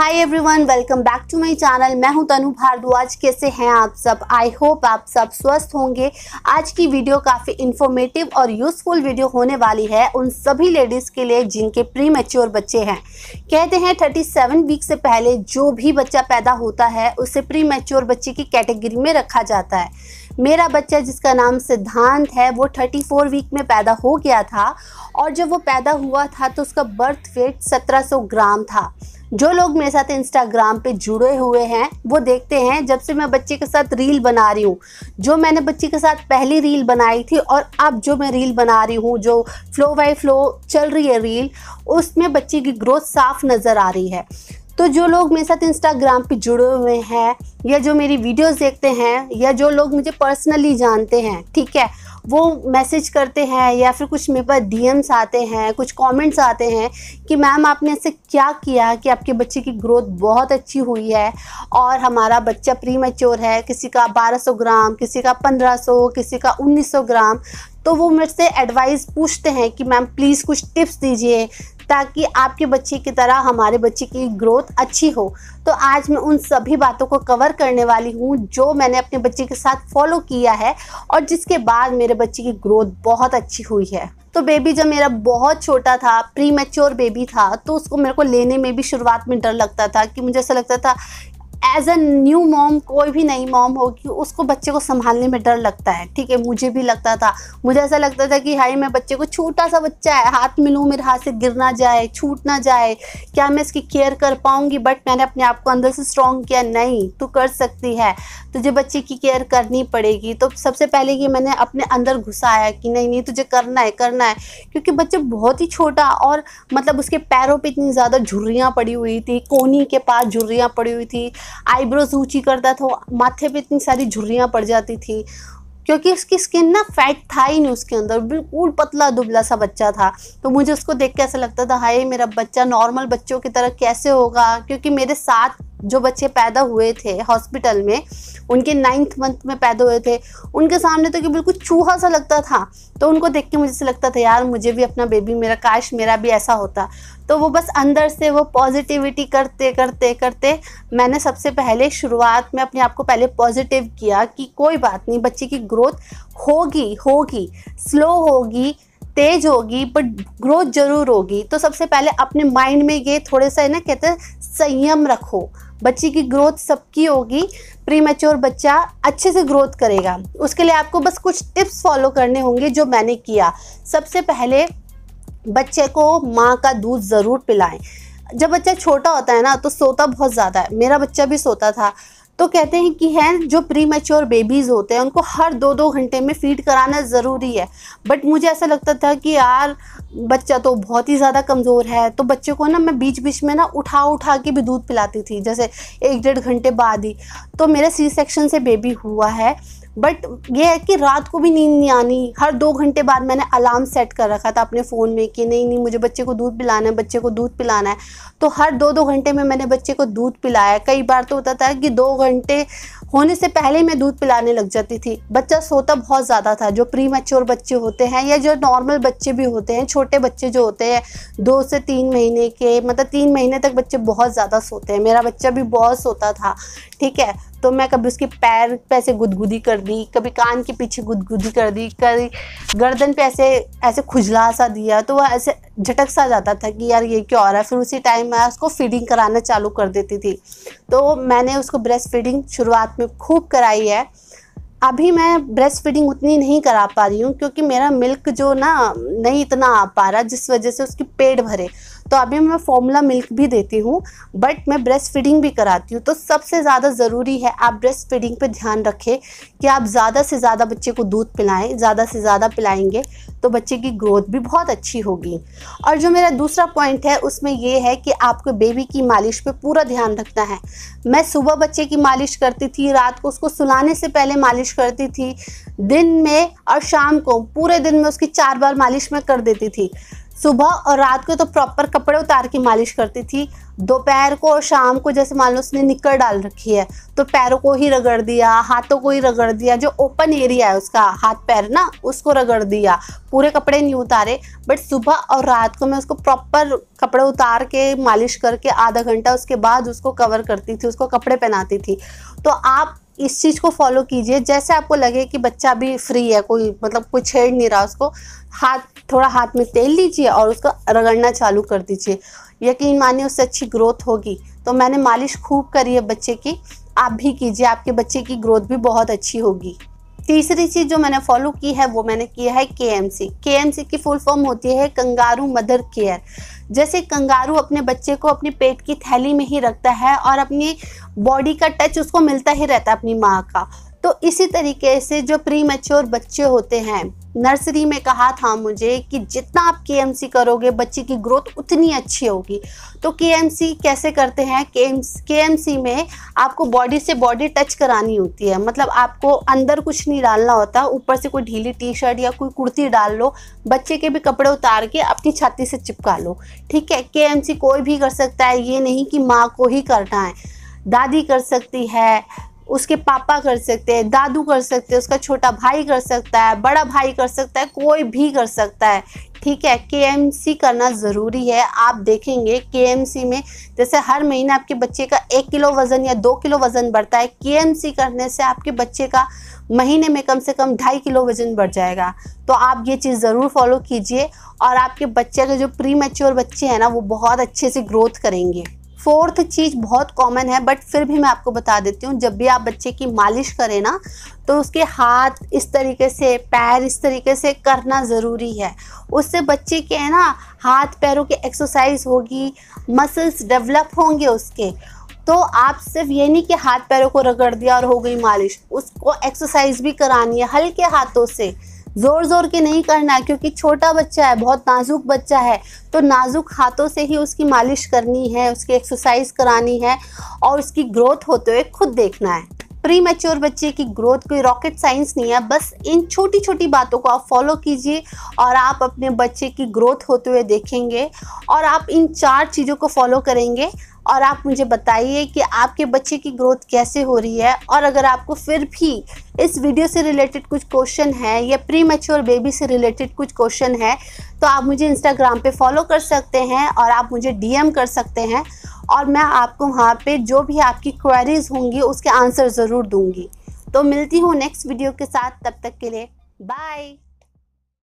hi everyone welcome back to my channel मैं हूं तनु भारद्वाज कैसे हैं आप सब आई होप आप सब स्वस्थ होंगे आज की वीडियो काफ़ी इन्फॉर्मेटिव और यूज़फुल वीडियो होने वाली है उन सभी लेडीज़ के लिए जिनके प्री मेच्योर बच्चे हैं कहते हैं 37 वीक से पहले जो भी बच्चा पैदा होता है उसे प्री मेच्योर बच्चे की कैटेगरी में रखा जाता है मेरा बच्चा जिसका नाम सिद्धांत है वो 34 वीक में पैदा हो गया था और जब वो पैदा हुआ था तो उसका बर्थ वेट 1700 ग्राम था जो लोग मेरे साथ इंस्टाग्राम पे जुड़े हुए हैं वो देखते हैं जब से मैं बच्चे के साथ रील बना रही हूँ जो मैंने बच्चे के साथ पहली रील बनाई थी और अब जो मैं रील बना रही हूँ जो फ्लो बाई फ्लो चल रही है रील उसमें बच्चे की ग्रोथ साफ नज़र आ रही है तो जो लोग मेरे साथ इंस्टाग्राम पे जुड़े हुए हैं या जो मेरी वीडियोस देखते हैं या जो लोग मुझे पर्सनली जानते हैं ठीक है वो मैसेज करते हैं या फिर कुछ मेरे पास डीएम्स आते हैं कुछ कमेंट्स आते हैं कि मैम आपने ऐसे क्या किया कि आपके बच्चे की ग्रोथ बहुत अच्छी हुई है और हमारा बच्चा प्री है किसी का 1200 ग्राम किसी का 1500 किसी का 1900 ग्राम तो वो मेरे से एडवाइस पूछते हैं कि मैम प्लीज़ कुछ टिप्स दीजिए ताकि आपके बच्चे की तरह हमारे बच्चे की ग्रोथ अच्छी हो तो आज मैं उन सभी बातों को कवर करने वाली हूँ जो मैंने अपने बच्चे के साथ फॉलो किया है और जिसके बाद मेरे बच्चे की ग्रोथ बहुत अच्छी हुई है तो बेबी जब मेरा बहुत छोटा था प्री मेच्योर बेबी था तो उसको मेरे को लेने में भी शुरुआत में डर लगता था कि मुझे ऐसा लगता था एज अ न्यू मॉम कोई भी नई मॉम होगी उसको बच्चे को संभालने में डर लगता है ठीक है मुझे भी लगता था मुझे ऐसा लगता था कि हाई मैं बच्चे को छोटा सा बच्चा है हाथ में लूँ मेरे हाथ से गिर ना जाए छूट ना जाए क्या मैं इसकी केयर कर पाऊँगी बट मैंने अपने आप को अंदर से स्ट्रॉन्ग किया नहीं तू कर सकती है तुझे तो बच्चे की केयर करनी पड़ेगी तो सबसे पहले ये मैंने अपने अंदर घुसाया कि नहीं नहीं तुझे करना है करना है क्योंकि बच्चे बहुत ही छोटा और मतलब उसके पैरों पर इतनी ज़्यादा झुर्रियाँ पड़ी हुई थी कोनी के पास झुर्रियाँ पड़ी हुई थी आईब्रोज ऊँची करता था माथे पे इतनी सारी झुर्रियाँ पड़ जाती थी क्योंकि उसकी स्किन ना फैट था ही नहीं उसके अंदर बिल्कुल पतला दुबला सा बच्चा था तो मुझे उसको देख के ऐसा लगता था हाय मेरा बच्चा नॉर्मल बच्चों की तरह कैसे होगा क्योंकि मेरे साथ जो बच्चे पैदा हुए थे हॉस्पिटल में उनके नाइन्थ मंथ में पैदा हुए थे उनके सामने तो कि बिल्कुल चूहा सा लगता था तो उनको देख के मुझे से लगता था यार मुझे भी अपना बेबी मेरा काश मेरा भी ऐसा होता तो वो बस अंदर से वो पॉजिटिविटी करते करते करते मैंने सबसे पहले शुरुआत में अपने आप को पहले पॉजिटिव किया कि कोई बात नहीं बच्चे की ग्रोथ होगी होगी स्लो होगी तेज होगी बट ग्रोथ जरूर होगी तो सबसे पहले अपने माइंड में ये थोड़े सा है ना कहते संयम रखो बच्चे की ग्रोथ सबकी होगी प्री मेच्योर बच्चा अच्छे से ग्रोथ करेगा उसके लिए आपको बस कुछ टिप्स फॉलो करने होंगे जो मैंने किया सबसे पहले बच्चे को माँ का दूध ज़रूर पिलाएं जब बच्चा छोटा होता है ना तो सोता बहुत ज़्यादा है मेरा बच्चा भी सोता था तो कहते हैं कि है जो प्री मेच्योर बेबीज़ होते हैं उनको हर दो दो घंटे में फीड कराना ज़रूरी है बट मुझे ऐसा लगता था कि यार बच्चा तो बहुत ही ज़्यादा कमज़ोर है तो बच्चे को ना मैं बीच बीच में ना उठा उठा के भी दूध पिलाती थी जैसे एक डेढ़ घंटे बाद ही तो मेरा सी सेक्शन से बेबी हुआ है बट ये है कि रात को भी नींद नहीं आनी हर दो घंटे बाद मैंने अलार्म सेट कर रखा था अपने फ़ोन में कि नहीं नहीं मुझे बच्चे को दूध पिलाना है बच्चे को दूध पिलाना है तो हर दो दो घंटे में मैंने बच्चे को दूध पिलाया कई बार तो होता था कि दो घंटे होने से पहले मैं दूध पिलाने लग जाती थी बच्चा सोता बहुत ज़्यादा था जो प्री मेच्योर बच्चे होते हैं या जो नॉर्मल बच्चे भी होते हैं छोटे बच्चे जो होते हैं दो से तीन महीने के मतलब तीन महीने तक बच्चे बहुत ज़्यादा सोते हैं मेरा बच्चा भी बहुत सोता था ठीक है तो मैं कभी उसके पैर पे ऐसे गुदगुदी कर दी कभी कान के पीछे गुदगुदी कर दी कभी गर्दन पे ऐसे ऐसे खुजला सा दिया तो वह ऐसे झटक सा जाता था कि यार ये क्या हो रहा है फिर उसी टाइम मैं उसको फीडिंग कराना चालू कर देती थी तो मैंने उसको ब्रेस्ट फीडिंग शुरुआत में खूब कराई है अभी मैं ब्रेस्ट फीडिंग उतनी नहीं करा पा रही हूँ क्योंकि मेरा मिल्क जो ना नहीं इतना आ पा रहा जिस वजह से उसकी पेट भरे तो अभी मैं फॉर्मूला मिल्क भी देती हूँ बट मैं ब्रेस्ट फीडिंग भी कराती हूँ तो सबसे ज़्यादा ज़रूरी है आप ब्रेस्ट फीडिंग पर ध्यान रखें कि आप ज़्यादा से ज़्यादा बच्चे को दूध पिलाएं ज़्यादा से ज़्यादा पिलाएंगे तो बच्चे की ग्रोथ भी बहुत अच्छी होगी और जो मेरा दूसरा पॉइंट है उसमें यह है कि आपको बेबी की मालिश पे पूरा ध्यान रखना है मैं सुबह बच्चे की मालिश करती थी रात को उसको सुलाने से पहले मालिश करती थी दिन में और शाम को पूरे दिन में उसकी चार बार मालिश मैं कर देती थी सुबह और रात को तो प्रॉपर कपड़े उतार के मालिश करती थी दोपहर को और शाम को जैसे मान लो उसने निकर डाल रखी है तो पैरों को ही रगड़ दिया हाथों को ही रगड़ दिया जो ओपन एरिया है उसका हाथ पैर ना उसको रगड़ दिया पूरे कपड़े नहीं उतारे बट सुबह और रात को मैं उसको प्रॉपर कपड़े उतार के मालिश करके आधा घंटा उसके बाद उसको कवर करती थी उसको कपड़े पहनाती थी तो आप इस चीज़ को फॉलो कीजिए जैसे आपको लगे कि बच्चा भी फ्री है कोई मतलब कोई छेड़ नहीं रहा उसको हाथ थोड़ा हाथ में तेल लीजिए और उसको रगड़ना चालू कर दीजिए यकीन मानिए उससे अच्छी ग्रोथ होगी तो मैंने मालिश खूब करी है बच्चे की आप भी कीजिए आपके बच्चे की ग्रोथ भी बहुत अच्छी होगी तीसरी चीज़ जो मैंने फॉलो की है वो मैंने किया है के एम सी के एम सी की फुल फॉर्म होती है कंगारू मदर केयर जैसे कंगारू अपने बच्चे को अपने पेट की थैली में ही रखता है और अपनी बॉडी का टच उसको मिलता ही रहता है अपनी माँ का तो इसी तरीके से जो प्री बच्चे होते हैं नर्सरी में कहा था मुझे कि जितना आप के करोगे बच्चे की ग्रोथ उतनी अच्छी होगी तो के कैसे करते हैं के एम में आपको बॉडी से बॉडी टच करानी होती है मतलब आपको अंदर कुछ नहीं डालना होता ऊपर से कोई ढीली टी शर्ट या कोई कुर्ती डाल लो बच्चे के भी कपड़े उतार के अपनी छाती से चिपका लो ठीक है के कोई भी कर सकता है ये नहीं कि माँ को ही करना है दादी कर सकती है उसके पापा कर सकते हैं दादू कर सकते हैं उसका छोटा भाई कर सकता है बड़ा भाई कर सकता है कोई भी कर सकता है ठीक है के एम सी करना ज़रूरी है आप देखेंगे के एम सी में जैसे हर महीने आपके बच्चे का एक किलो वज़न या दो किलो वज़न बढ़ता है के एम सी करने से आपके बच्चे का महीने में कम से कम ढाई किलो वज़न बढ़ जाएगा तो आप ये चीज़ ज़रूर फॉलो कीजिए और आपके बच्चे के जो प्री मेच्योर बच्चे हैं ना वो बहुत अच्छे से ग्रोथ करेंगे फोर्थ चीज़ बहुत कॉमन है बट फिर भी मैं आपको बता देती हूँ जब भी आप बच्चे की मालिश करें ना तो उसके हाथ इस तरीके से पैर इस तरीके से करना ज़रूरी है उससे बच्चे के है ना हाथ पैरों की एक्सरसाइज होगी मसल्स डेवलप होंगे उसके तो आप सिर्फ ये नहीं कि हाथ पैरों को रगड़ दिया और हो गई मालिश उसको एक्सरसाइज भी करानी है हल्के हाथों से जोर जोर के नहीं करना क्योंकि छोटा बच्चा है बहुत नाजुक बच्चा है तो नाजुक हाथों से ही उसकी मालिश करनी है उसकी एक्सरसाइज करानी है और उसकी ग्रोथ होते हुए खुद देखना है प्री मेच्योर बच्चे की ग्रोथ कोई रॉकेट साइंस नहीं है बस इन छोटी छोटी बातों को आप फॉलो कीजिए और आप अपने बच्चे की ग्रोथ होते हुए देखेंगे और आप इन चार चीज़ों को फॉलो करेंगे और आप मुझे बताइए कि आपके बच्चे की ग्रोथ कैसे हो रही है और अगर आपको फिर भी इस वीडियो से रिलेटेड कुछ क्वेश्चन है या प्री मेच्योर बेबी से रिलेटेड कुछ क्वेश्चन है तो आप मुझे इंस्टाग्राम पे फॉलो कर सकते हैं और आप मुझे डीएम कर सकते हैं और मैं आपको वहाँ पे जो भी आपकी क्वेरीज होंगी उसके आंसर ज़रूर दूंगी तो मिलती हूँ नेक्स्ट वीडियो के साथ तब तक के लिए बाय